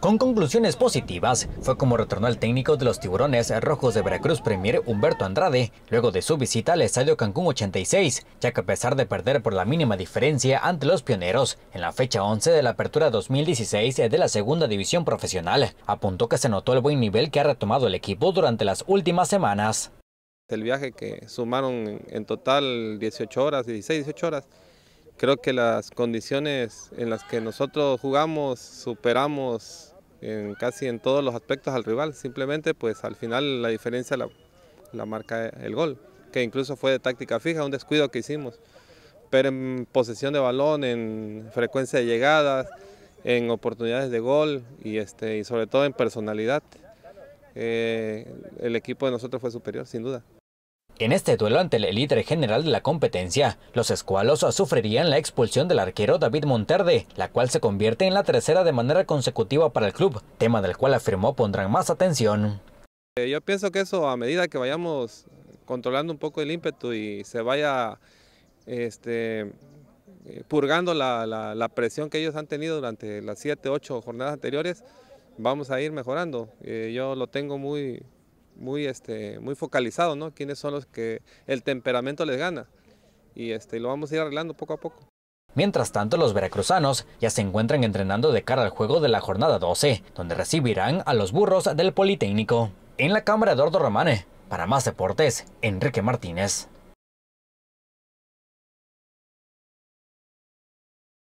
Con conclusiones positivas, fue como retornó el técnico de los tiburones rojos de Veracruz Premier Humberto Andrade, luego de su visita al Estadio Cancún 86, ya que a pesar de perder por la mínima diferencia ante los pioneros, en la fecha 11 de la apertura 2016 de la segunda división profesional, apuntó que se notó el buen nivel que ha retomado el equipo durante las últimas semanas. El viaje que sumaron en total 18 horas, 16, 18 horas, creo que las condiciones en las que nosotros jugamos, superamos en casi en todos los aspectos al rival. Simplemente pues al final la diferencia la, marca el gol, que incluso fue de táctica fija, un descuido que hicimos. Pero en posesión de balón, en frecuencia de llegadas, en oportunidades de gol y, este, y sobre todo en personalidad, eh, el equipo de nosotros fue superior, sin duda. En este duelo ante el líder general de la competencia, los escualos sufrirían la expulsión del arquero David Monterde, la cual se convierte en la tercera de manera consecutiva para el club, tema del cual afirmó pondrán más atención. Eh, yo pienso que eso a medida que vayamos controlando un poco el ímpetu y se vaya este, eh, purgando la, la presión que ellos han tenido durante las 7, 8 jornadas anteriores, vamos a ir mejorando. Eh, yo lo tengo muy, muy, este, muy focalizado, ¿no? Quiénes son los que el temperamento les gana. Y este, lo vamos a ir arreglando poco a poco. Mientras tanto, los veracruzanos ya se encuentran entrenando de cara al juego de la jornada 12, donde recibirán a los burros del Politécnico. En la cámara, Eduardo Romane. Para más deportes, Enrique Martínez.